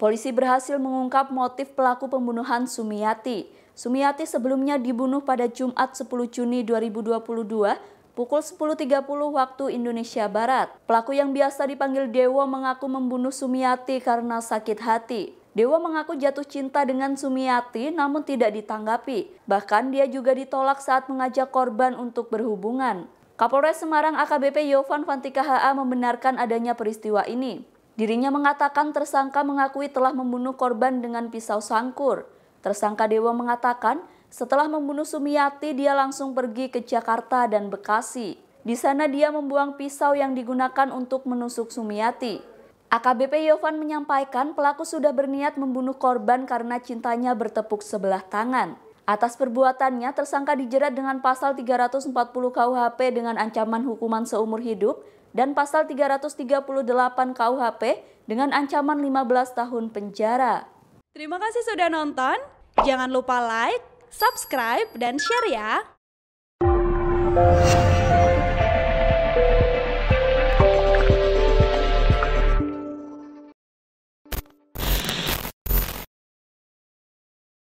Polisi berhasil mengungkap motif pelaku pembunuhan Sumiati. Sumiati sebelumnya dibunuh pada Jumat 10 Juni 2022 pukul 10.30 waktu Indonesia Barat. Pelaku yang biasa dipanggil Dewa mengaku membunuh Sumiati karena sakit hati. Dewa mengaku jatuh cinta dengan Sumiati namun tidak ditanggapi. Bahkan dia juga ditolak saat mengajak korban untuk berhubungan. Kapolres Semarang AKBP Yovan Fantika HA membenarkan adanya peristiwa ini. Dirinya mengatakan tersangka mengakui telah membunuh korban dengan pisau sangkur. Tersangka Dewa mengatakan setelah membunuh Sumiati dia langsung pergi ke Jakarta dan Bekasi. Di sana dia membuang pisau yang digunakan untuk menusuk Sumiati. AKBP Yovan menyampaikan pelaku sudah berniat membunuh korban karena cintanya bertepuk sebelah tangan. Atas perbuatannya, tersangka dijerat dengan pasal 340 KUHP dengan ancaman hukuman seumur hidup dan pasal 338 KUHP dengan ancaman 15 tahun penjara. Terima kasih sudah nonton. Jangan lupa like, subscribe, dan share ya.